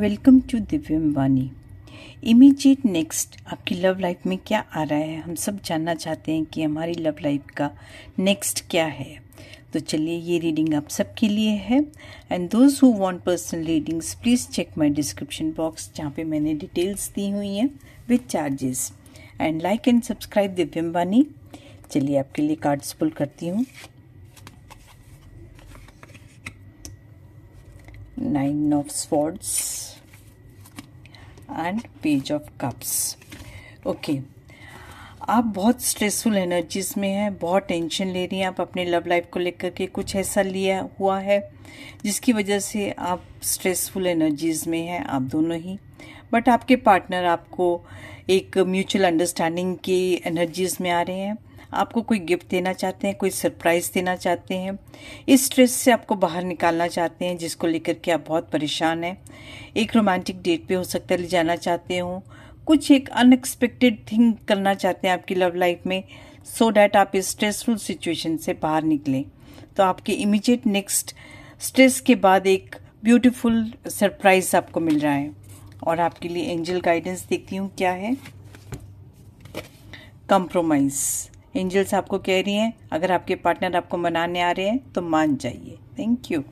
Welcome to Divya अंबानी immediate next आपकी love life में क्या आ रहा है हम सब जानना चाहते हैं कि हमारी लव लाइफ का नेक्स्ट क्या है तो चलिए ये रीडिंग आप सबके लिए है and those who want personal readings please check my description box जहाँ पे मैंने डिटेल्स दी हुई हैं with charges and like and subscribe Divya Vani चलिए आपके लिए कार्ड्स पुल करती हूँ nine of Swords. And page of cups okay आप बहुत स्ट्रेसफुल एनर्जीज में हैं बहुत टेंशन ले रही हैं आप अपने लव लाइफ को लेकर के कुछ ऐसा लिया हुआ है जिसकी वजह से आप स्ट्रेसफुल एनर्जीज में हैं आप दोनों ही बट आपके पार्टनर आपको एक म्यूचुअल अंडरस्टैंडिंग की एनर्जीज में आ रहे हैं आपको कोई गिफ्ट देना चाहते हैं कोई सरप्राइज़ देना चाहते हैं इस स्ट्रेस से आपको बाहर निकालना चाहते हैं जिसको लेकर के आप बहुत परेशान हैं एक रोमांटिक डेट पे हो सकता है ले जाना चाहते हो कुछ एक अनएक्सपेक्टेड थिंग करना चाहते हैं आपकी लव लाइफ में सो so डैट आप इस स्ट्रेसफुल सिचुएशन से बाहर निकलें तो आपके इमिजिएट नेक्स्ट स्ट्रेस के बाद एक ब्यूटीफुल सरप्राइज आपको मिल रहा है और आपके लिए एंजल गाइडेंस देखती हूँ क्या है कंप्रोमाइज़ एंजल्स आपको कह रही हैं अगर आपके पार्टनर आपको मनाने आ रहे हैं तो मान जाइए थैंक यू